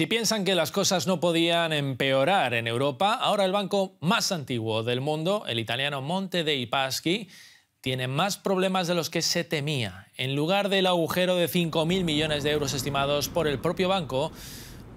Si piensan que las cosas no podían empeorar en Europa, ahora el banco más antiguo del mundo, el italiano Monte dei Paschi, tiene más problemas de los que se temía. En lugar del agujero de 5.000 millones de euros estimados por el propio banco,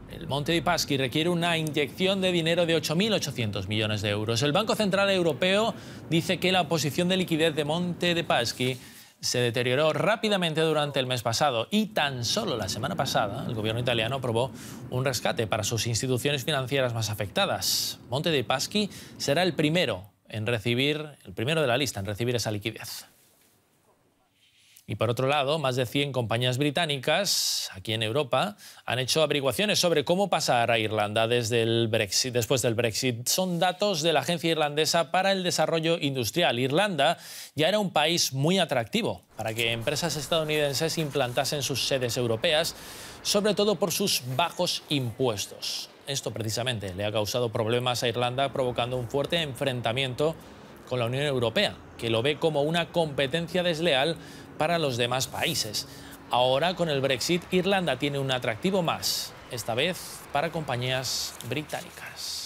el Monte dei Paschi requiere una inyección de dinero de 8.800 millones de euros. El Banco Central Europeo dice que la posición de liquidez de Monte dei Paschi se deterioró rápidamente durante el mes pasado y tan solo la semana pasada el gobierno italiano aprobó un rescate para sus instituciones financieras más afectadas. Monte de Paschi será el primero en recibir, el primero de la lista en recibir esa liquidez. Y por otro lado, más de 100 compañías británicas aquí en Europa han hecho averiguaciones sobre cómo pasar a Irlanda desde el Brexit, después del Brexit. Son datos de la Agencia Irlandesa para el Desarrollo Industrial. Irlanda ya era un país muy atractivo para que empresas estadounidenses implantasen sus sedes europeas, sobre todo por sus bajos impuestos. Esto precisamente le ha causado problemas a Irlanda, provocando un fuerte enfrentamiento con la Unión Europea, que lo ve como una competencia desleal para los demás países. Ahora, con el Brexit, Irlanda tiene un atractivo más, esta vez para compañías británicas.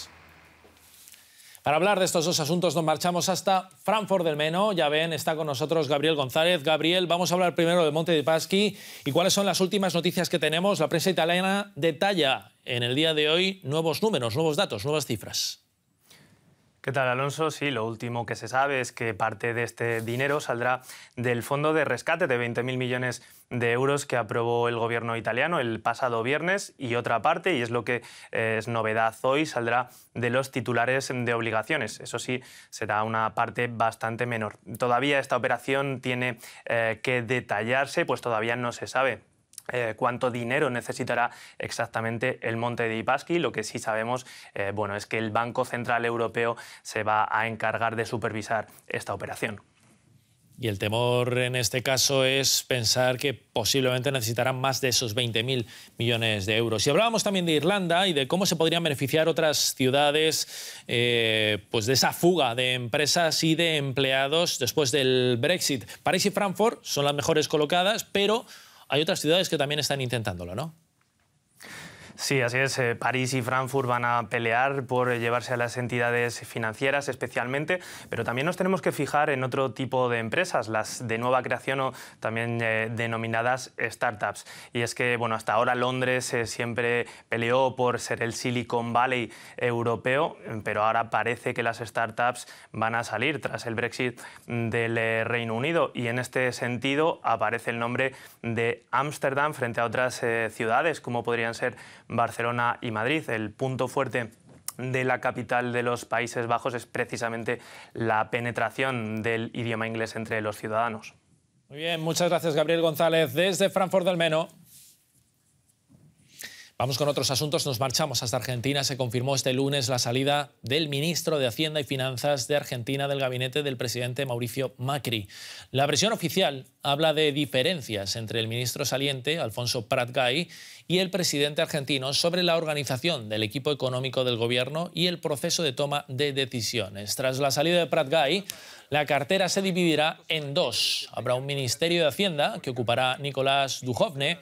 Para hablar de estos dos asuntos nos marchamos hasta Frankfurt del Meno. Ya ven, está con nosotros Gabriel González. Gabriel, vamos a hablar primero de Monte de Paschi y cuáles son las últimas noticias que tenemos. La prensa italiana detalla en el día de hoy nuevos números, nuevos datos, nuevas cifras. ¿Qué tal, Alonso? Sí, lo último que se sabe es que parte de este dinero saldrá del fondo de rescate de 20.000 millones de euros que aprobó el gobierno italiano el pasado viernes y otra parte, y es lo que eh, es novedad hoy, saldrá de los titulares de obligaciones. Eso sí, será una parte bastante menor. Todavía esta operación tiene eh, que detallarse, pues todavía no se sabe eh, cuánto dinero necesitará exactamente el monte de Ipaski. Lo que sí sabemos eh, bueno, es que el Banco Central Europeo se va a encargar de supervisar esta operación. Y el temor en este caso es pensar que posiblemente necesitarán más de esos 20.000 millones de euros. Y hablábamos también de Irlanda y de cómo se podrían beneficiar otras ciudades eh, pues de esa fuga de empresas y de empleados después del Brexit. París y Frankfurt son las mejores colocadas, pero hay otras ciudades que también están intentándolo, ¿no? Sí, así es. Eh, París y Frankfurt van a pelear por llevarse a las entidades financieras especialmente, pero también nos tenemos que fijar en otro tipo de empresas, las de nueva creación o también eh, denominadas startups. Y es que, bueno, hasta ahora Londres eh, siempre peleó por ser el Silicon Valley europeo, pero ahora parece que las startups van a salir tras el Brexit del Reino Unido. Y en este sentido aparece el nombre de Ámsterdam frente a otras ciudades como podrían ser Barcelona y Madrid. El punto fuerte de la capital de los Países Bajos es precisamente la penetración del idioma inglés entre los ciudadanos. Muy bien, muchas gracias Gabriel González desde Frankfurt del Meno. Vamos con otros asuntos. Nos marchamos hasta Argentina. Se confirmó este lunes la salida del ministro de Hacienda y Finanzas de Argentina del gabinete del presidente Mauricio Macri. La versión oficial habla de diferencias entre el ministro saliente, Alfonso Pratgay, y el presidente argentino sobre la organización del equipo económico del gobierno y el proceso de toma de decisiones. Tras la salida de Pratgay, la cartera se dividirá en dos. Habrá un ministerio de Hacienda que ocupará Nicolás Dujovne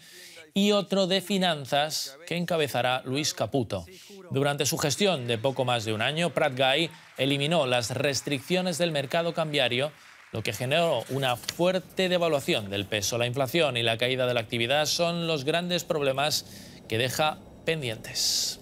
y otro de finanzas que encabezará Luis Caputo. Durante su gestión de poco más de un año, Guy eliminó las restricciones del mercado cambiario, lo que generó una fuerte devaluación del peso. La inflación y la caída de la actividad son los grandes problemas que deja pendientes.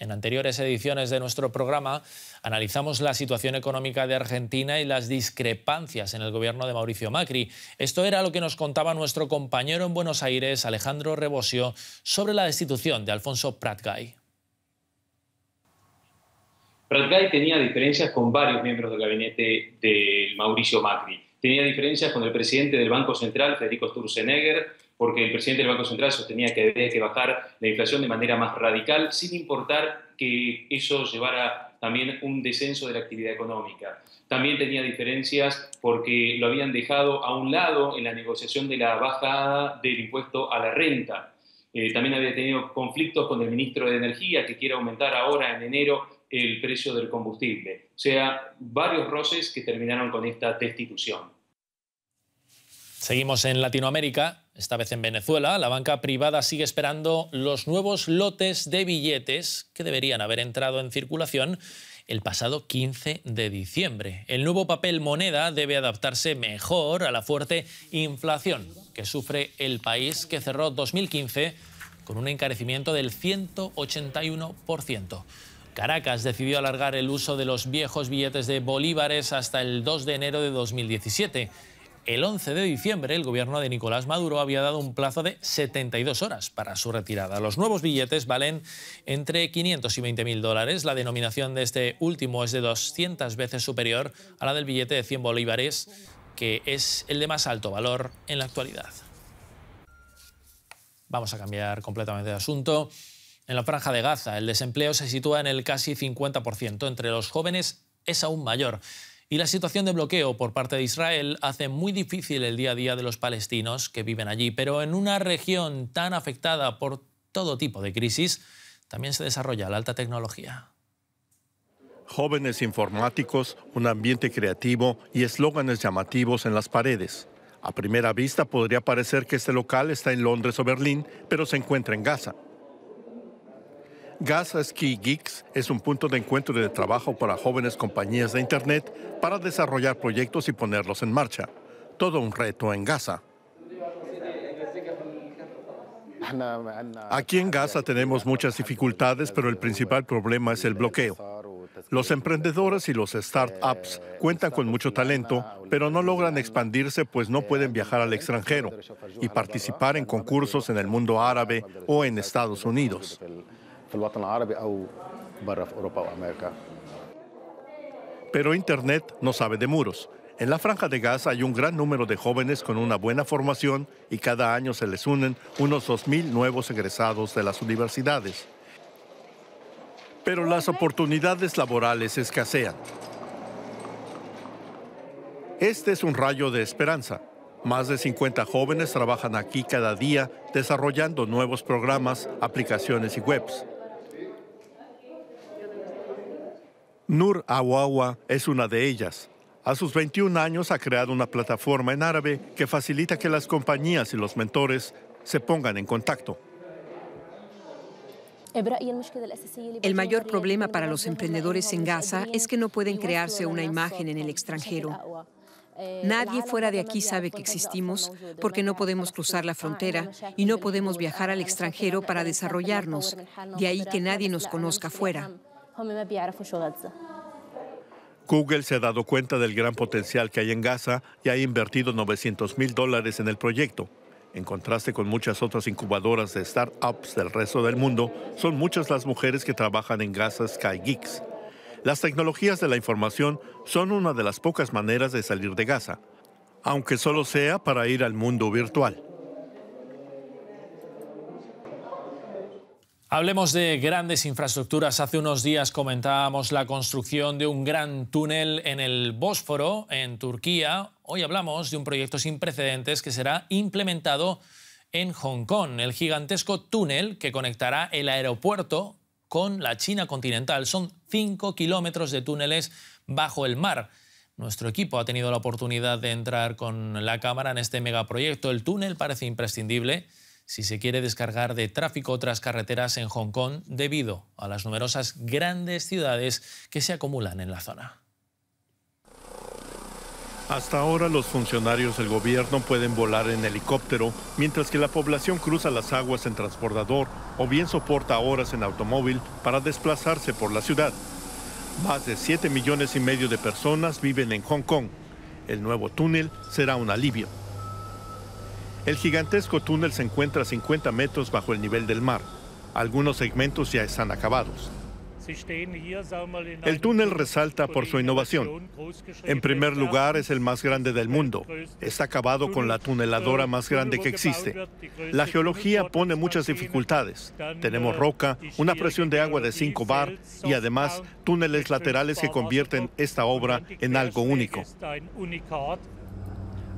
En anteriores ediciones de nuestro programa analizamos la situación económica de Argentina y las discrepancias en el gobierno de Mauricio Macri. Esto era lo que nos contaba nuestro compañero en Buenos Aires, Alejandro Rebosio, sobre la destitución de Alfonso Pratgay. Pratgay tenía diferencias con varios miembros del gabinete de Mauricio Macri. Tenía diferencias con el presidente del Banco Central, Federico Sturzenegger, porque el presidente del Banco Central sostenía que había que bajar la inflación de manera más radical, sin importar que eso llevara también un descenso de la actividad económica. También tenía diferencias porque lo habían dejado a un lado en la negociación de la bajada del impuesto a la renta. Eh, también había tenido conflictos con el ministro de Energía, que quiere aumentar ahora en enero el precio del combustible. O sea, varios roces que terminaron con esta destitución. Seguimos en Latinoamérica esta vez en Venezuela, la banca privada sigue esperando los nuevos lotes de billetes que deberían haber entrado en circulación el pasado 15 de diciembre. El nuevo papel moneda debe adaptarse mejor a la fuerte inflación que sufre el país que cerró 2015 con un encarecimiento del 181%. Caracas decidió alargar el uso de los viejos billetes de bolívares hasta el 2 de enero de 2017. El 11 de diciembre, el gobierno de Nicolás Maduro había dado un plazo de 72 horas para su retirada. Los nuevos billetes valen entre 500 y 20.000 dólares. La denominación de este último es de 200 veces superior a la del billete de 100 bolívares, que es el de más alto valor en la actualidad. Vamos a cambiar completamente de asunto. En la franja de Gaza, el desempleo se sitúa en el casi 50%. Entre los jóvenes es aún mayor. Y la situación de bloqueo por parte de Israel hace muy difícil el día a día de los palestinos que viven allí, pero en una región tan afectada por todo tipo de crisis, también se desarrolla la alta tecnología jóvenes informáticos, un ambiente creativo y eslóganes llamativos en las paredes. A primera vista podría parecer que este local está en Londres o Berlín, pero se encuentra en Gaza. Gaza Ski Geeks es un punto de encuentro y de trabajo para jóvenes compañías de Internet para desarrollar proyectos y ponerlos en marcha. Todo un reto en Gaza. Aquí en Gaza tenemos muchas dificultades, pero el principal problema es el bloqueo. Los emprendedores y los startups cuentan con mucho talento, pero no logran expandirse pues no pueden viajar al extranjero y participar en concursos en el mundo árabe o en Estados Unidos. Pero Internet no sabe de muros. En la franja de gas hay un gran número de jóvenes con una buena formación y cada año se les unen unos 2.000 nuevos egresados de las universidades. Pero las oportunidades laborales escasean. Este es un rayo de esperanza. Más de 50 jóvenes trabajan aquí cada día desarrollando nuevos programas, aplicaciones y webs. Nur Awawa es una de ellas. A sus 21 años ha creado una plataforma en árabe que facilita que las compañías y los mentores se pongan en contacto. El mayor problema para los emprendedores en Gaza es que no pueden crearse una imagen en el extranjero. Nadie fuera de aquí sabe que existimos porque no podemos cruzar la frontera y no podemos viajar al extranjero para desarrollarnos, de ahí que nadie nos conozca fuera. Google se ha dado cuenta del gran potencial que hay en Gaza y ha invertido 900 mil dólares en el proyecto. En contraste con muchas otras incubadoras de startups del resto del mundo, son muchas las mujeres que trabajan en Gaza Sky Geeks. Las tecnologías de la información son una de las pocas maneras de salir de Gaza, aunque solo sea para ir al mundo virtual. Hablemos de grandes infraestructuras. Hace unos días comentábamos la construcción de un gran túnel en el Bósforo, en Turquía. Hoy hablamos de un proyecto sin precedentes que será implementado en Hong Kong, el gigantesco túnel que conectará el aeropuerto con la China continental. Son 5 kilómetros de túneles bajo el mar. Nuestro equipo ha tenido la oportunidad de entrar con la cámara en este megaproyecto. El túnel parece imprescindible si se quiere descargar de tráfico otras carreteras en Hong Kong debido a las numerosas grandes ciudades que se acumulan en la zona. Hasta ahora los funcionarios del gobierno pueden volar en helicóptero, mientras que la población cruza las aguas en transbordador o bien soporta horas en automóvil para desplazarse por la ciudad. Más de 7 millones y medio de personas viven en Hong Kong. El nuevo túnel será un alivio. El gigantesco túnel se encuentra a 50 metros bajo el nivel del mar. Algunos segmentos ya están acabados. El túnel resalta por su innovación. En primer lugar, es el más grande del mundo. Está acabado con la tuneladora más grande que existe. La geología pone muchas dificultades. Tenemos roca, una presión de agua de 5 bar y además túneles laterales que convierten esta obra en algo único.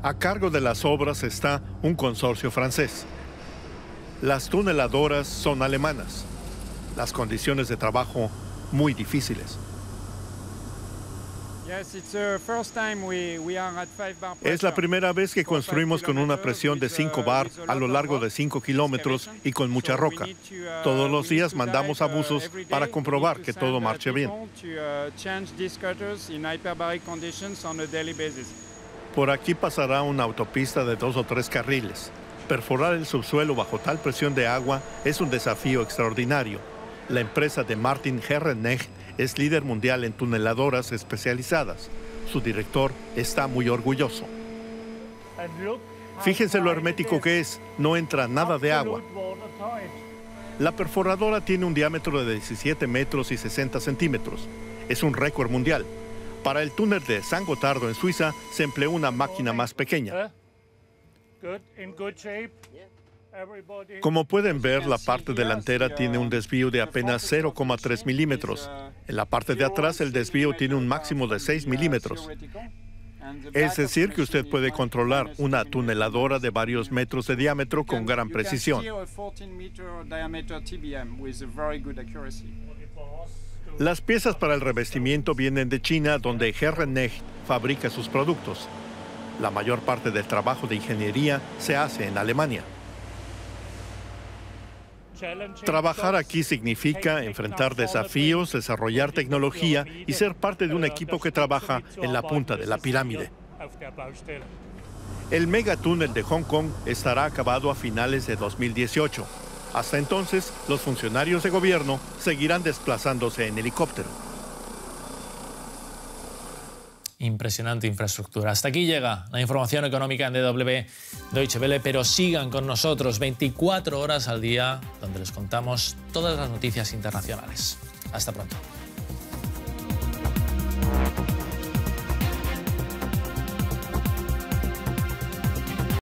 A cargo de las obras está un consorcio francés. Las tuneladoras son alemanas. Las condiciones de trabajo muy difíciles. Uh, es la primera vez que construimos con una presión de 5 uh, bar a lo largo de 5 kilómetros y con mucha roca. Uh, Todos los días mandamos abusos para comprobar que todo marche bien. Por aquí pasará una autopista de dos o tres carriles. Perforar el subsuelo bajo tal presión de agua es un desafío extraordinario. La empresa de Martin Herrenegg es líder mundial en tuneladoras especializadas. Su director está muy orgulloso. Fíjense lo hermético que es, no entra nada de agua. La perforadora tiene un diámetro de 17 metros y 60 centímetros. Es un récord mundial. Para el túnel de San Gotardo en Suiza se empleó una máquina más pequeña. Eh. Como pueden ver, la parte delantera tiene un desvío de apenas 0,3 milímetros. Uh, en la parte de atrás el desvío tiene un máximo de 6 milímetros. Es decir, que usted puede controlar una tuneladora de varios metros de diámetro con gran precisión. Las piezas para el revestimiento vienen de China, donde Herrenknecht fabrica sus productos. La mayor parte del trabajo de ingeniería se hace en Alemania. Trabajar aquí significa enfrentar desafíos, desarrollar tecnología y ser parte de un equipo que trabaja en la punta de la pirámide. El megatúnel de Hong Kong estará acabado a finales de 2018. Hasta entonces, los funcionarios de gobierno seguirán desplazándose en helicóptero. Impresionante infraestructura. Hasta aquí llega la información económica en DW Deutsche Welle, pero sigan con nosotros 24 horas al día, donde les contamos todas las noticias internacionales. Hasta pronto.